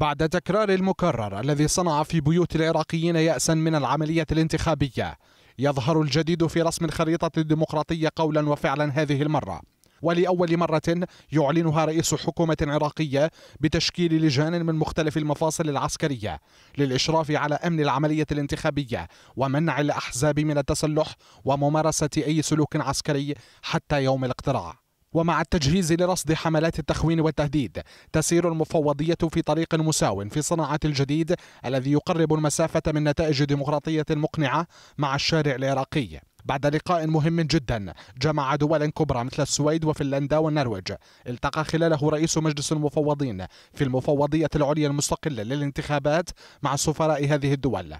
بعد تكرار المكرر الذي صنع في بيوت العراقيين يأسا من العملية الانتخابية يظهر الجديد في رسم الخريطة الديمقراطية قولا وفعلا هذه المرة ولأول مرة يعلنها رئيس حكومة عراقية بتشكيل لجان من مختلف المفاصل العسكرية للإشراف على أمن العملية الانتخابية ومنع الأحزاب من التسلح وممارسة أي سلوك عسكري حتى يوم الاقتراع ومع التجهيز لرصد حملات التخوين والتهديد تسير المفوضية في طريق مساو في صناعة الجديد الذي يقرب المسافة من نتائج ديمقراطية مقنعة مع الشارع العراقي بعد لقاء مهم جدا جمع دولا كبرى مثل السويد وفنلندا والنرويج التقى خلاله رئيس مجلس المفوضين في المفوضية العليا المستقلة للانتخابات مع سفراء هذه الدول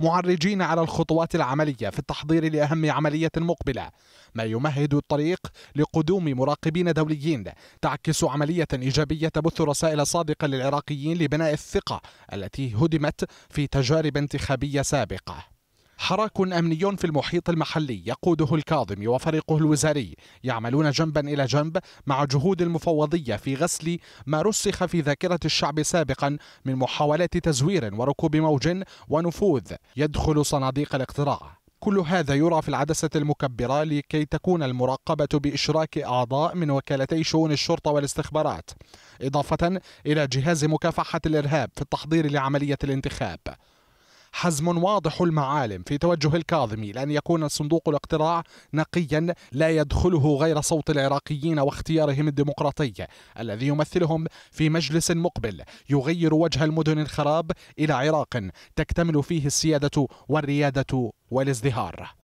معرجين على الخطوات العملية في التحضير لأهم عملية مقبلة ما يمهد الطريق لقدوم مراقبين دوليين تعكس عملية إيجابية تبث رسائل صادقة للعراقيين لبناء الثقة التي هدمت في تجارب انتخابية سابقة حراك أمني في المحيط المحلي يقوده الكاظم وفريقه الوزاري يعملون جنبا إلى جنب مع جهود المفوضية في غسل ما رسخ في ذاكرة الشعب سابقا من محاولات تزوير وركوب موج ونفوذ يدخل صناديق الاقتراع كل هذا يرى في العدسة المكبرة لكي تكون المراقبة بإشراك أعضاء من وكالتي شؤون الشرطة والاستخبارات إضافة إلى جهاز مكافحة الإرهاب في التحضير لعملية الانتخاب حزم واضح المعالم في توجه الكاظمي لأن يكون صندوق الاقتراع نقيا لا يدخله غير صوت العراقيين واختيارهم الديمقراطي الذي يمثلهم في مجلس مقبل يغير وجه المدن الخراب إلى عراق تكتمل فيه السيادة والريادة والازدهار